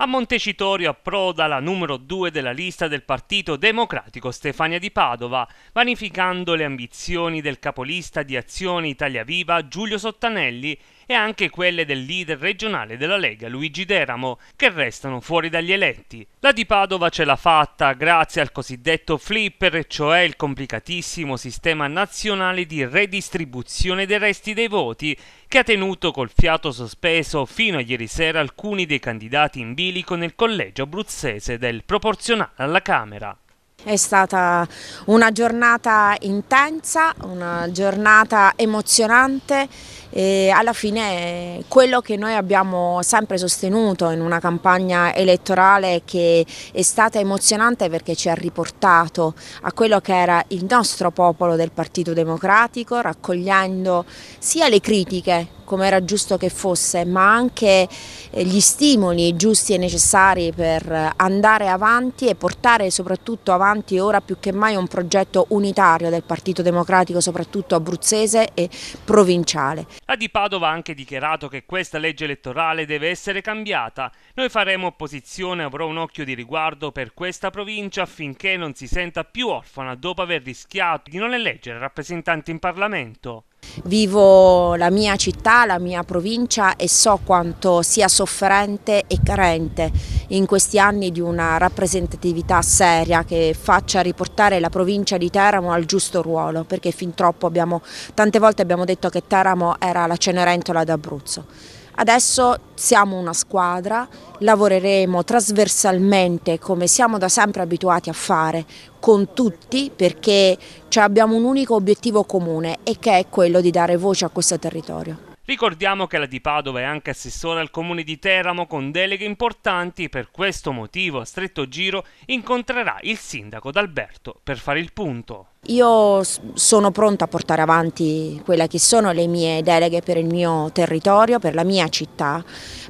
A Montecitorio approda la numero 2 della lista del Partito Democratico Stefania di Padova, vanificando le ambizioni del capolista di Azione Italia Viva Giulio Sottanelli e anche quelle del leader regionale della Lega Luigi Deramo, che restano fuori dagli eletti. La di Padova ce l'ha fatta grazie al cosiddetto flipper, cioè il complicatissimo sistema nazionale di redistribuzione dei resti dei voti, che ha tenuto col fiato sospeso fino a ieri sera alcuni dei candidati in via edili con il collegio abruzzese del proporzionale alla Camera. È stata una giornata intensa, una giornata emozionante e alla fine quello che noi abbiamo sempre sostenuto in una campagna elettorale che è stata emozionante perché ci ha riportato a quello che era il nostro popolo del Partito Democratico raccogliendo sia le critiche come era giusto che fosse, ma anche eh, gli stimoli giusti e necessari per andare avanti e portare soprattutto avanti ora più che mai un progetto unitario del Partito Democratico, soprattutto abruzzese e provinciale. La di Padova ha anche dichiarato che questa legge elettorale deve essere cambiata. Noi faremo opposizione, avrò un occhio di riguardo per questa provincia affinché non si senta più orfana dopo aver rischiato di non eleggere rappresentanti in Parlamento vivo la mia città, la mia provincia e so quanto sia sofferente e carente in questi anni di una rappresentatività seria che faccia riportare la provincia di Teramo al giusto ruolo, perché fin troppo abbiamo, tante volte abbiamo detto che Teramo era la Cenerentola d'Abruzzo. Adesso siamo una squadra, lavoreremo trasversalmente come siamo da sempre abituati a fare con tutti perché cioè, abbiamo un unico obiettivo comune e che è quello di dare voce a questo territorio. Ricordiamo che la di Padova è anche assessore al comune di Teramo con deleghe importanti, per questo motivo a stretto giro incontrerà il sindaco d'Alberto per fare il punto. Io sono pronta a portare avanti quelle che sono le mie deleghe per il mio territorio, per la mia città.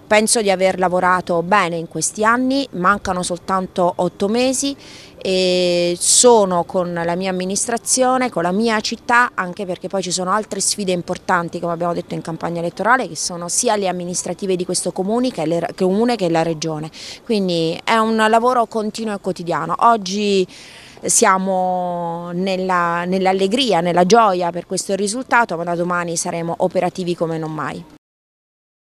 Penso di aver lavorato bene in questi anni, mancano soltanto otto mesi e sono con la mia amministrazione, con la mia città, anche perché poi ci sono altre sfide importanti, come abbiamo detto in campagna elettorale, che sono sia le amministrative di questo comune che, le, comune che la regione. Quindi è un lavoro continuo e quotidiano. Oggi siamo nell'allegria, nella, nella gioia per questo risultato, ma da domani saremo operativi come non mai.